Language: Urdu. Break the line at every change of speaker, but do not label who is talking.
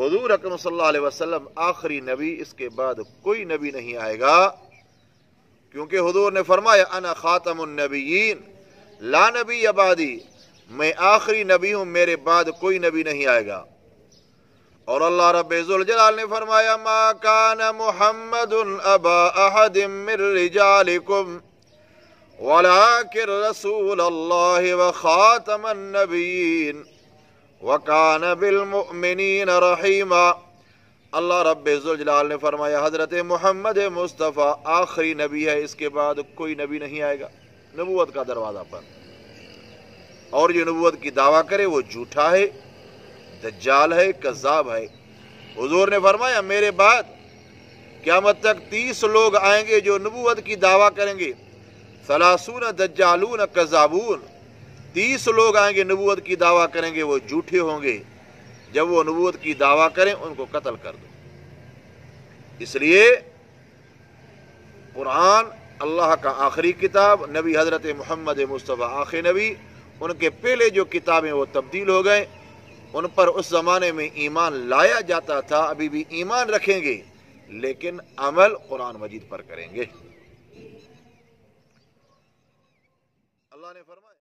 حضور اکرم صلی اللہ علیہ وسلم آخری نبی اس کے بعد کوئی نبی نہیں آئے گا کیونکہ حضور نے فرمایا انا خاتم النبیین لا نبی عبادی میں آخری نبی ہوں میرے بعد کوئی نبی نہیں آئے گا اور اللہ رب ذوالجلال نے فرمایا ما کان محمد ابا احد من رجالکم ولیکن رسول اللہ وخاتم النبیین وکان بالمؤمنین رحیما اللہ رب زلجلال نے فرمایا حضرت محمد مصطفیٰ آخری نبی ہے اس کے بعد کوئی نبی نہیں آئے گا نبوت کا دروازہ بند اور جو نبوت کی دعویٰ کرے وہ جھوٹا ہے دجال ہے کذاب ہے حضور نے فرمایا میرے بعد قیامت تک تیس لوگ آئیں گے جو نبوت کی دعویٰ کریں گے سلاسون دجالون کذابون تیس لوگ آئیں گے نبوت کی دعویٰ کریں گے وہ جھوٹے ہوں گے جب وہ نبوت کی دعویٰ کریں ان کو قتل کر دو اس لیے قرآن اللہ کا آخری کتاب نبی حضرت محمد مصطفیٰ آخر نبی ان کے پہلے جو کتابیں وہ تبدیل ہو گئے ان پر اس زمانے میں ایمان لایا جاتا تھا ابھی بھی ایمان رکھیں گے لیکن عمل قرآن مجید پر کریں گے اللہ نے فرمایا